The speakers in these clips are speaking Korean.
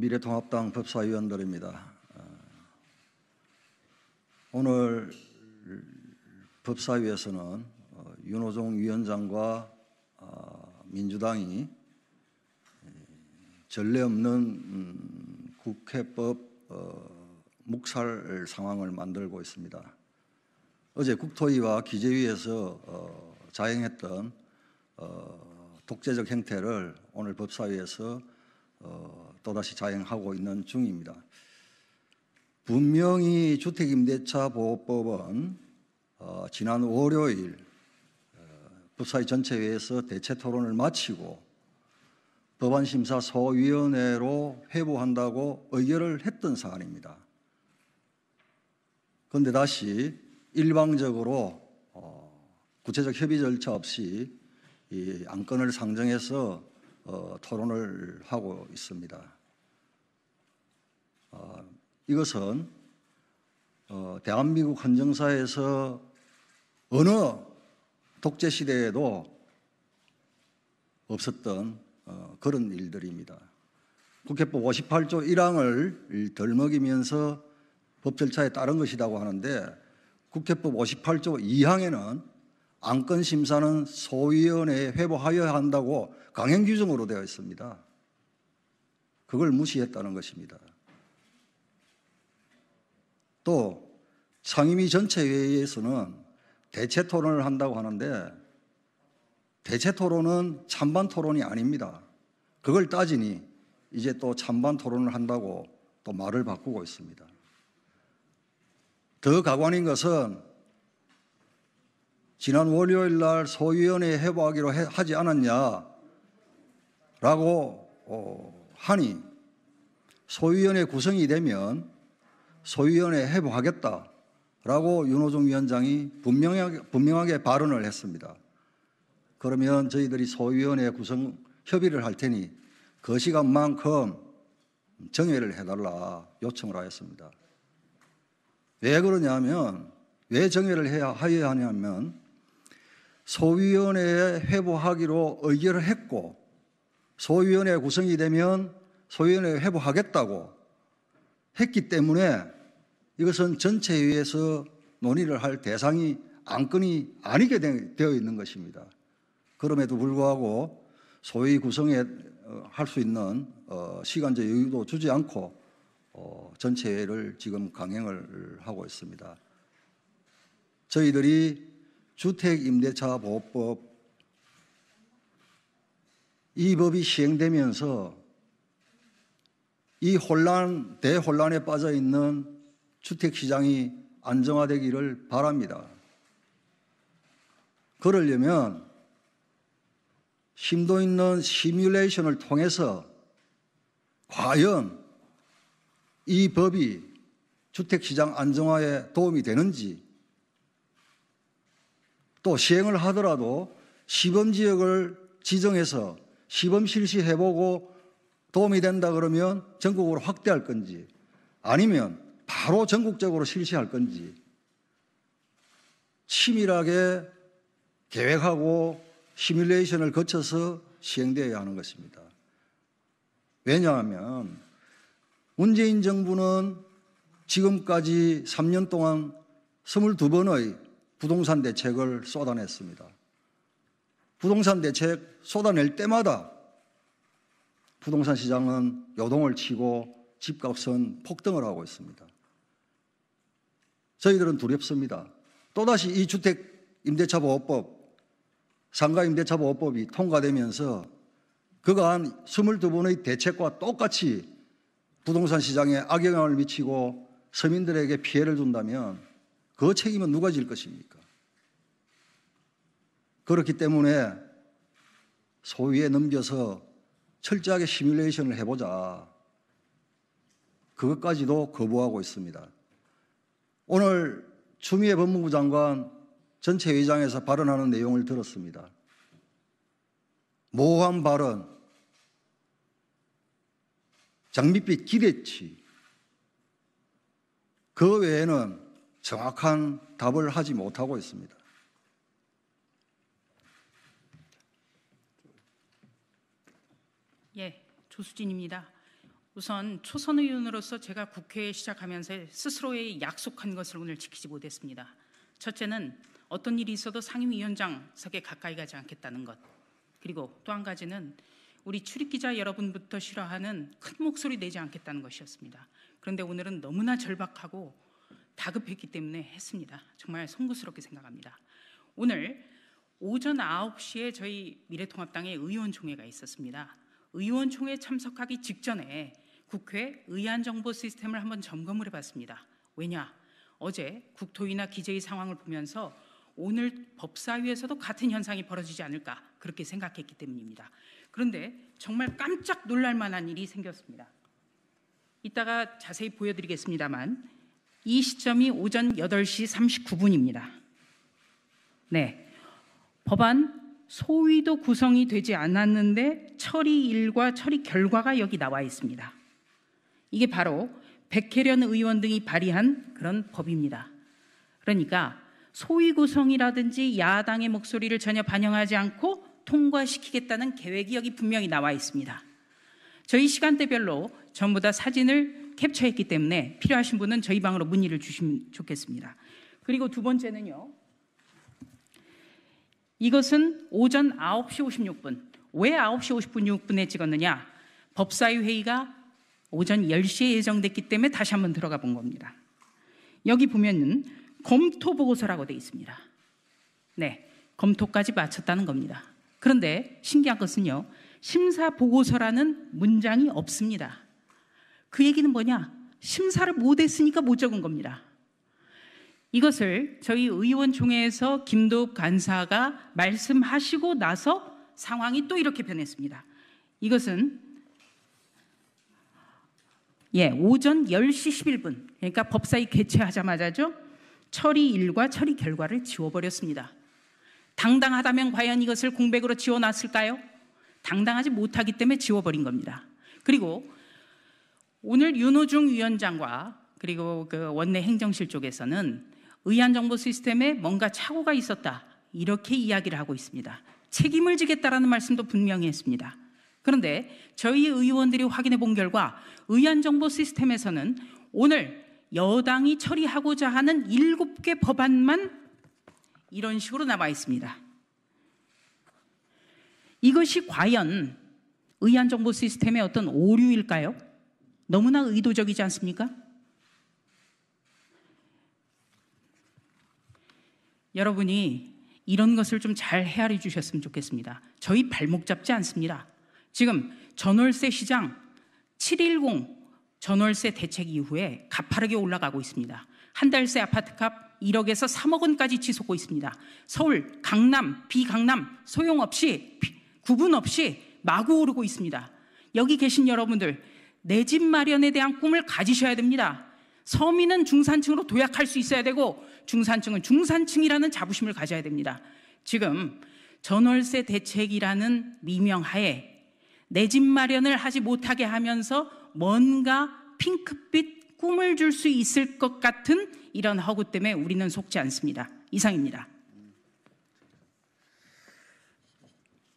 미래통합당 법사위원들입니다. 어, 오늘 법사위에서는 어, 윤호종 위원장과 어, 민주당이 전례 없는 음, 국회법 묵살 상황을 만들고 있습니다. 어제 국토위와 기재위에서 자행했던 독재적 행태를 오늘 법사위에서 어, 또다시 자행하고 있는 중입니다. 분명히 주택임대차보호법은 어, 지난 월요일 어, 부사의 전체회에서 대체 토론을 마치고 법안심사소위원회로 회부한다고 의결을 했던 사안입니다. 그런데 다시 일방적으로 어, 구체적 협의 절차 없이 이 안건을 상정해서 어, 토론을 하고 있습니다. 어, 이것은 어, 대한민국 헌정사에서 어느 독재 시대에도 없었던 어, 그런 일들입니다. 국회법 58조 1항을 덜 먹이면서 법 절차에 따른 것이라고 하는데 국회법 58조 2항에는 안건 심사는 소위원회에 회부하여야 한다고 강행 규정으로 되어 있습니다. 그걸 무시했다는 것입니다. 또 상임위 전체 회의에서는 대체 토론을 한다고 하는데 대체 토론은 찬반 토론이 아닙니다. 그걸 따지니 이제 또 찬반 토론을 한다고 또 말을 바꾸고 있습니다. 더 가관인 것은 지난 월요일 날 소위원회 해보하기로 하지 않았냐라고 어, 하니 소위원회 구성이 되면 소위원회 해보하겠다라고 윤호중 위원장이 분명하게, 분명하게 발언을 했습니다. 그러면 저희들이 소위원회 구성 협의를 할 테니 그 시간만큼 정회를 해달라 요청을 하였습니다. 왜 그러냐면 왜 정회를 해야 하여야 하냐면 소위원회에 회부하기로 의결을 했고 소위원회 구성이 되면 소위원회에 회부하겠다고 했기 때문에 이것은 전체회의에서 논의를 할 대상이 안건이 아니게 되어 있는 것입니다. 그럼에도 불구하고 소위 구성에 어, 할수 있는 어, 시간적 여유도 주지 않고 어, 전체회를 지금 강행을 하고 있습니다. 저희들이 주택임대차보호법 이 법이 시행되면서 이 혼란, 대혼란에 빠져 있는 주택시장이 안정화되기를 바랍니다. 그러려면 심도 있는 시뮬레이션을 통해서 과연 이 법이 주택시장 안정화에 도움이 되는지 또 시행을 하더라도 시범 지역을 지정해서 시범 실시해보고 도움이 된다 그러면 전국으로 확대할 건지 아니면 바로 전국적으로 실시할 건지 치밀하게 계획하고 시뮬레이션을 거쳐서 시행되어야 하는 것입니다. 왜냐하면 문재인 정부는 지금까지 3년 동안 22번의 부동산 대책을 쏟아냈습니다. 부동산 대책 쏟아낼 때마다 부동산 시장은 요동을 치고 집값은 폭등을 하고 있습니다. 저희들은 두렵습니다. 또다시 이 주택 임대차 보호법, 상가 임대차 보호법이 통과되면서 그간 2 2분의 대책과 똑같이 부동산 시장에 악영향을 미치고 서민들에게 피해를 준다면 그 책임은 누가 질 것입니까? 그렇기 때문에 소위에 넘겨서 철저하게 시뮬레이션을 해보자. 그것까지도 거부하고 있습니다. 오늘 추미애 법무부 장관 전체 회장에서 발언하는 내용을 들었습니다. 모호한 발언, 장밋빛 기대치, 그 외에는 정확한 답을 하지 못하고 있습니다. 예, 조수진입니다. 우선 초선 의원으로서 제가 국회 시작하면서 스스로의 약속한 것을 오늘 지키지 못했습니다. 첫째는 어떤 일이 있어도 상임위원장석에 가까이 가지 않겠다는 것. 그리고 또 한 가지는 우리 출입기자 여러분부터 싫어하는 큰 목소리 내지 않겠다는 것이었습니다. 그런데 오늘은 너무나 절박하고 다급했기 때문에 했습니다. 정말 송구스럽게 생각합니다. 오늘 오전 9시에 저희 미래통합당의 의원총회가 있었습니다. 의원총회 참석하기 직전에 국회 의안정보 시스템을 한번 점검을 해봤습니다. 왜냐? 어제 국토위나 기재의 상황을 보면서 오늘 법사위에서도 같은 현상이 벌어지지 않을까 그렇게 생각했기 때문입니다. 그런데 정말 깜짝 놀랄 만한 일이 생겼습니다. 이따가 자세히 보여드리겠습니다만 이 시점이 오전 8시 39분입니다. 네. 법안 소위도 구성이 되지 않았는데 처리일과 처리 결과가 여기 나와 있습니다. 이게 바로 백혜련 의원 등이 발의한 그런 법입니다. 그러니까 소위 구성이라든지 야당의 목소리를 전혀 반영하지 않고 통과시키겠다는 계획이 여기 분명히 나와 있습니다. 저희 시간대별로 전부 다 사진을 캡처했기 때문에 필요하신 분은 저희 방으로 문의를 주시면 좋겠습니다. 그리고 두 번째는요. 이것은 오전 9시 56분. 왜 9시 56분에 찍었느냐? 법사위 회의가 오전 10시에 예정됐기 때문에 다시 한번 들어가 본 겁니다. 여기 보면은 검토 보고서라고 되어 있습니다. 네. 검토까지 마쳤다는 겁니다. 그런데 신기한 것은요. 심사 보고서라는 문장이 없습니다. 그 얘기는 뭐냐? 심사를 못했으니까 못 적은 겁니다. 이것을 저희 의원 총회에서 김도읍 간사가 말씀하시고 나서 상황이 또 이렇게 변했습니다. 이것은 예, 오전 10시 11분. 그러니까 법사위 개최하자마자죠. 처리 일과 처리 결과를 지워버렸습니다. 당당하다면 과연 이것을 공백으로 지워놨을까요? 당당하지 못하기 때문에 지워버린 겁니다. 그리고 오늘 윤호중 위원장과 그리고 그 원내 행정실 쪽에서는 의안 정보 시스템에 뭔가 착오가 있었다 이렇게 이야기를 하고 있습니다. 책임을 지겠다라는 말씀도 분명히 했습니다. 그런데 저희 의원들이 확인해 본 결과 의안 정보 시스템에서는 오늘 여당이 처리하고자 하는 7개 법안만 이런 식으로 남아 있습니다. 이것이 과연 의안 정보 시스템의 어떤 오류일까요? 너무나 의도적이지 않습니까? 여러분이 이런 것을 좀 잘 헤아려 주셨으면 좋겠습니다. 저희 발목 잡지 않습니다. 지금 전월세 시장 710 전월세 대책 이후에 가파르게 올라가고 있습니다. 한 달 새 아파트값 1억에서 3억 원까지 치솟고 있습니다. 서울, 강남, 비강남 소용없이 구분 없이 마구 오르고 있습니다. 여기 계신 여러분들 내집 마련에 대한 꿈을 가지셔야 됩니다. 서민은 중산층으로 도약할 수 있어야 되고 중산층은 중산층이라는 자부심을 가져야 됩니다. 지금 전월세 대책이라는 미명하에 내 집 마련을 하지 못하게 하면서 뭔가 핑크빛 꿈을 줄 수 있을 것 같은 이런 허구 때문에 우리는 속지 않습니다. 이상입니다.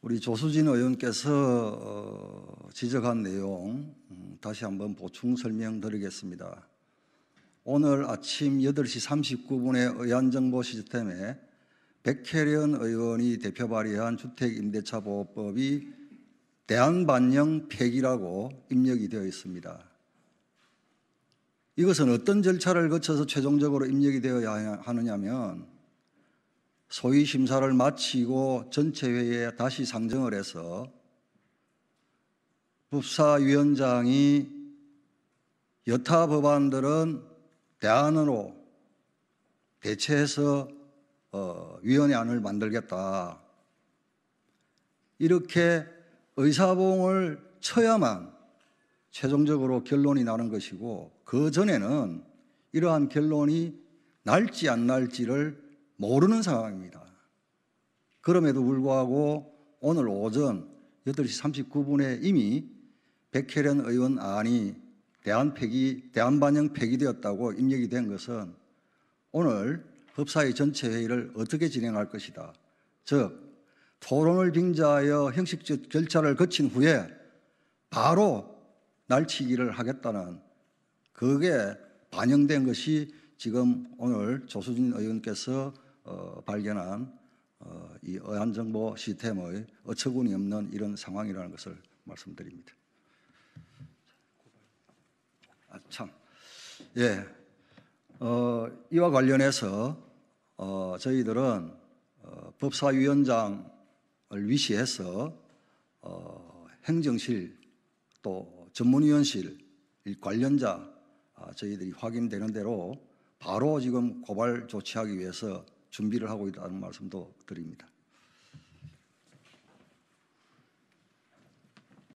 우리 조수진 의원께서 어, 지적한 내용 다시 한번 보충 설명드리겠습니다. 오늘 아침 8시 39분에 의안정보 시스템에 백혜련 의원이 대표 발의한 주택임대차보호법이 대안반영 폐기라고 입력이 되어 있습니다. 이것은 어떤 절차를 거쳐서 최종적으로 입력이 되어야 하느냐면 소위 심사를 마치고 전체 회의에 다시 상정을 해서 법사위원장이 여타 법안들은 대안으로 대체해서 어, 위원회안을 만들겠다. 이렇게 의사봉을 쳐야만 최종적으로 결론이 나는 것이고 그 전에는 이러한 결론이 날지 안 날지를 모르는 상황입니다. 그럼에도 불구하고 오늘 오전 8시 39분에 이미 백혜련 의원 안이 대한 폐기, 대한 반영 폐기되었다고 입력이 된 것은 오늘 법사위 전체 회의를 어떻게 진행할 것이다. 즉, 토론을 빙자하여 형식적 절차를 거친 후에 바로 날치기를 하겠다는 그게 반영된 것이 지금 오늘 조수진 의원께서 어, 발견한 어, 이 의안정보 시스템의 어처구니 없는 이런 상황이라는 것을 말씀드립니다. 아, 참. 예. 어, 이와 관련해서 어, 저희들은 어, 법사위원장을 위시해서 어, 행정실 또 전문위원실 관련자 아, 저희들이 확인되는 대로 바로 지금 고발 조치하기 위해서 준비를 하고 있다는 말씀도 드립니다.